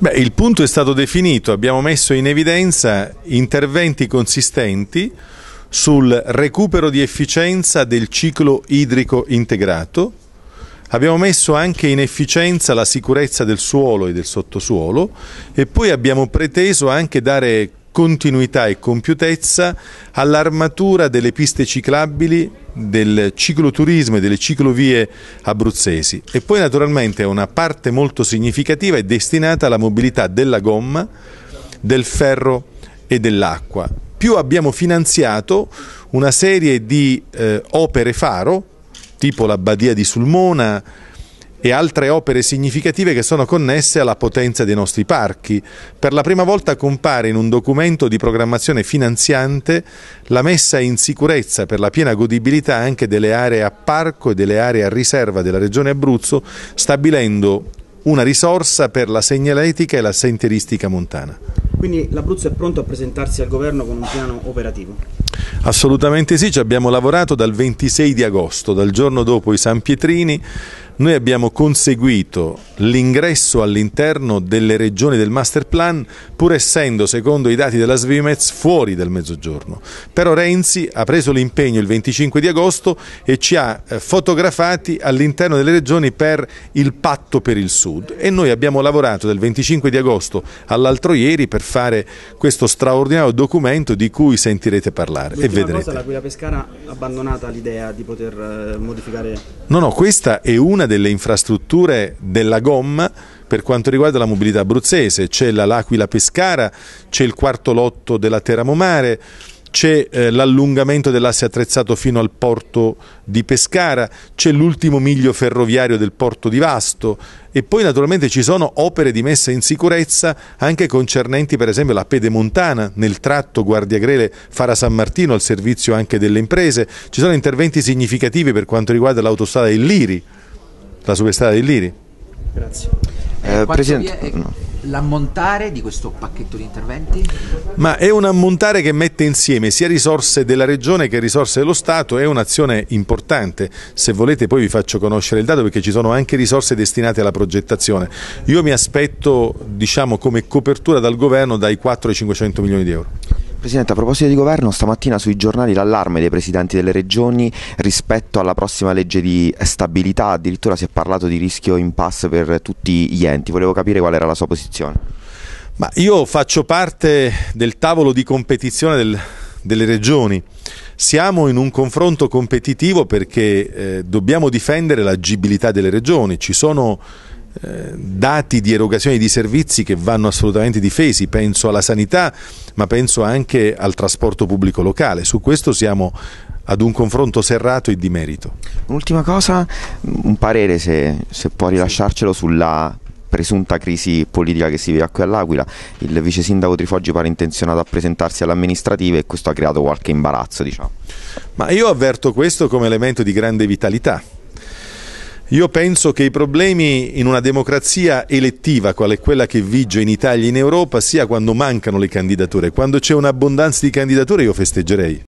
Beh, il punto è stato definito, abbiamo messo in evidenza interventi consistenti sul recupero di efficienza del ciclo idrico integrato, abbiamo messo anche in efficienza la sicurezza del suolo e del sottosuolo e poi abbiamo preteso anche dare continuità e compiutezza all'armatura delle piste ciclabili del cicloturismo e delle ciclovie abruzzesi e poi naturalmente una parte molto significativa è destinata alla mobilità della gomma, del ferro e dell'acqua. Più abbiamo finanziato una serie di eh, opere faro, tipo la Badia di Sulmona, e altre opere significative che sono connesse alla potenza dei nostri parchi. Per la prima volta compare in un documento di programmazione finanziante la messa in sicurezza per la piena godibilità anche delle aree a parco e delle aree a riserva della Regione Abruzzo, stabilendo una risorsa per la segnaletica e la sentieristica montana. Quindi l'Abruzzo è pronto a presentarsi al governo con un piano operativo? Assolutamente sì, ci abbiamo lavorato dal 26 di agosto, dal giorno dopo i San Pietrini noi abbiamo conseguito l'ingresso all'interno delle regioni del master plan pur essendo, secondo i dati della Svimez, fuori dal mezzogiorno. Però Renzi ha preso l'impegno il 25 di agosto e ci ha eh, fotografati all'interno delle regioni per il patto per il sud e noi abbiamo lavorato dal 25 di agosto all'altro ieri per fare questo straordinario documento di cui sentirete parlare L'ultima e vedrete. Cosa, la Guida Pescara ha abbandonato l'idea di poter eh, modificare... No, no, questa è una delle infrastrutture della gomma per quanto riguarda la mobilità abruzzese, c'è la L'Aquila Pescara, c'è il quarto lotto della Teramomare, c'è eh, l'allungamento dell'asse attrezzato fino al porto di Pescara, c'è l'ultimo miglio ferroviario del porto di Vasto e poi naturalmente ci sono opere di messa in sicurezza anche concernenti per esempio la pedemontana nel tratto Guardiagrele Fara San Martino al servizio anche delle imprese, ci sono interventi significativi per quanto riguarda l'autostrada Illiri la superstrada di Liri. Grazie. Eh, Presidente, eh, l'ammontare di questo pacchetto di interventi? Ma è un ammontare che mette insieme sia risorse della Regione che risorse dello Stato, è un'azione importante. Se volete poi vi faccio conoscere il dato perché ci sono anche risorse destinate alla progettazione. Io mi aspetto diciamo, come copertura dal Governo dai 4 ai 500 milioni di euro. Presidente, a proposito di governo, stamattina sui giornali l'allarme dei presidenti delle regioni rispetto alla prossima legge di stabilità, addirittura si è parlato di rischio impasse per tutti gli enti, volevo capire qual era la sua posizione. Ma io faccio parte del tavolo di competizione del, delle regioni, siamo in un confronto competitivo perché eh, dobbiamo difendere l'agibilità delle regioni, ci sono eh, dati di erogazione di servizi che vanno assolutamente difesi, penso alla sanità, ma penso anche al trasporto pubblico locale. Su questo siamo ad un confronto serrato e di merito. Un'ultima cosa, un parere se, se può rilasciarcelo sulla presunta crisi politica che si vive qui all'Aquila. Il vice sindaco Trifoggi pare intenzionato a presentarsi all'amministrativa e questo ha creato qualche imbarazzo. Diciamo. Ma io avverto questo come elemento di grande vitalità io penso che i problemi in una democrazia elettiva, quale quella che vige in Italia e in Europa, sia quando mancano le candidature. Quando c'è un'abbondanza di candidature io festeggerei.